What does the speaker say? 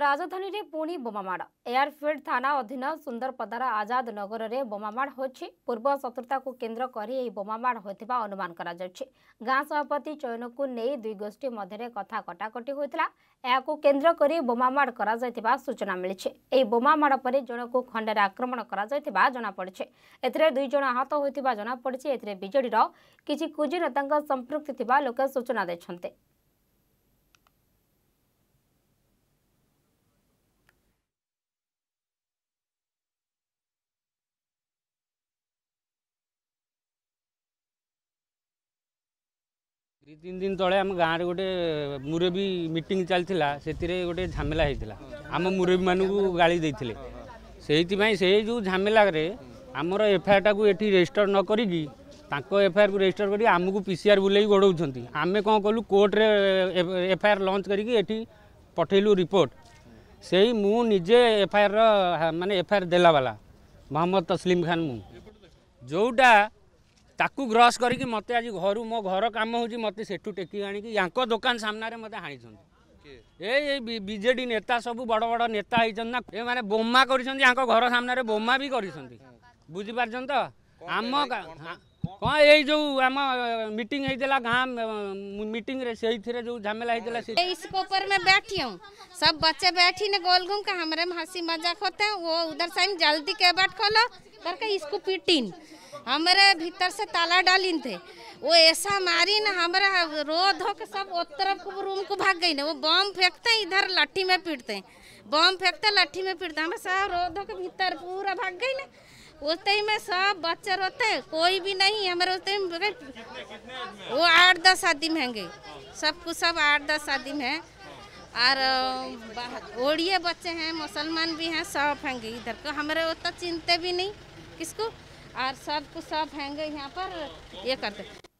ରାଜଧାନୀରେ ପୁଣି ବୋମାମାଡ଼ ଏୟାରଫିଲ୍ଡ ଥାନା ଅଧୀନ ସୁନ୍ଦରପଦାର ଆଜାଦ ନଗରରେ ବୋମାମାଡ଼ ହୋଇଛି ପୂର୍ବ ଶତ୍ରୁତାକୁ କେନ୍ଦ୍ର କରି ଏହି ବୋମାମାଡ଼ ହୋଇଥିବା ଅନୁମାନ କରାଯାଉଛି ଗାଁ ସଭାପତି ଚୟନକୁ ନେଇ ଦୁଇ ଗୋଷ୍ଠୀ ମଧ୍ୟରେ କଥା କଟାକଟି ହୋଇଥିଲା ଏହାକୁ କେନ୍ଦ୍ର କରି ବୋମାମାଡ଼ କରାଯାଇଥିବା ସୂଚନା ମିଳିଛି ଏହି ବୋମାମାଡ଼ ପରେ ଜଣକୁ ଖଣ୍ଡରେ ଆକ୍ରମଣ କରାଯାଇଥିବା ଜଣାପଡ଼ିଛି ଏଥିରେ ଦୁଇ ଜଣ ଆହତ ହୋଇଥିବା ଜଣାପଡ଼ିଛି ଏଥିରେ ବିଜେଡ଼ିର କିଛି କୁଜି ନେତାଙ୍କ ସମ୍ପୃକ୍ତି ଥିବା ଲୋକେ ସୂଚନା ଦେଇଛନ୍ତି ଦୁଇ ତିନି ଦିନ ତଳେ ଆମ ଗାଁରେ ଗୋଟେ ମୁରବୀ ମିଟିଂ ଚାଲିଥିଲା ସେଥିରେ ଗୋଟେ ଝାମେଲା ହେଇଥିଲା ଆମ ମୁରବୀମାନଙ୍କୁ ଗାଳି ଦେଇଥିଲେ ସେଇଥିପାଇଁ ସେଇ ଯେଉଁ ଝାମେଲାରେ ଆମର ଏଫଆଇଆର୍ଟାକୁ ଏଠି ରେଜିଷ୍ଟର ନ କରିକି ତାଙ୍କ ଏଫଆଇଆର୍କୁ ରେଜିଷ୍ଟର କରି ଆମକୁ ପିସିଆର୍ ବୁଲେଇ ଗୋଡ଼ଉଛନ୍ତି ଆମେ କ'ଣ କଲୁ କୋର୍ଟରେ ଏଫଆଇଆର୍ ଲଞ୍ଚ କରିକି ଏଠି ପଠେଇଲୁ ରିପୋର୍ଟ ସେଇ ମୁଁ ନିଜେ ଏଫଆଇଆର୍ର ମାନେ ଏଫଆଇଆର୍ ଦେଲାବାଲା ମହମ୍ମଦ ତସଲିମ ଖାନ ମୁଁ ଯେଉଁଟା ତାକୁ ଗ୍ରସ୍ କରିକି ମୋତେ ଆଜି ଘରୁ ମୋ ଘର କାମ ହେଉଛି ମୋତେ ସେଠୁ ଟେକି ଆଣିକି ୟାଙ୍କ ଦୋକାନ ସାମ୍ନାରେ ମୋତେ ହାଣିଛନ୍ତି ଏଇ ଏଇ ବିଜେଡି ନେତା ସବୁ ବଡ଼ ବଡ଼ ନେତା ହେଇଛନ୍ତି ନା ଏମାନେ ବୋମା କରିଛନ୍ତି ୟାଙ୍କ ଘର ସାମ୍ନାରେ ବୋମା ବି କରିଛନ୍ତି ବୁଝିପାରୁଛନ୍ତି ତ ଆମ କ'ଣ ଏଇ ଯେଉଁ ଆମ ମିଟିଂ ହେଇଥିଲା ଗାଁ ମିଟିଂରେ ସେଇଥିରେ ଯେଉଁ ଝାମେଲା ହେଇଥିଲା इस कोपर में बैठी हूँ सब बच्चे बैठी ने गोल घूम के हमारे में हंसी मजाक होते हैं वो उधर से जल्दी के बैट खोलो करके इसको पीटीन हमारे भीतर से ताला डालिन थे वो ऐसा मारी ना हमारा रो धो के सब उस तरफ रूम को भाग गई ना वो बम फेंकते इधर लट्ठी में पीटते बम फेंकते लट्ठी में पीटते हमें सब रो धो के भीतर पूरा भाग गई ना उतने में सब बच्चे रोते हैं कोई भी नहीं हमारे उतने में वो आठ दस आदमी हैंगे सब कुछ सब आठ दस आदमी में और ओड़िए बच्चे हैं मुसलमान भी हैं सब हैंगे इधर को हमारे उतना चिंते भी नहीं किसको और सब कुछ सब हैंगे यहाँ पर ये करते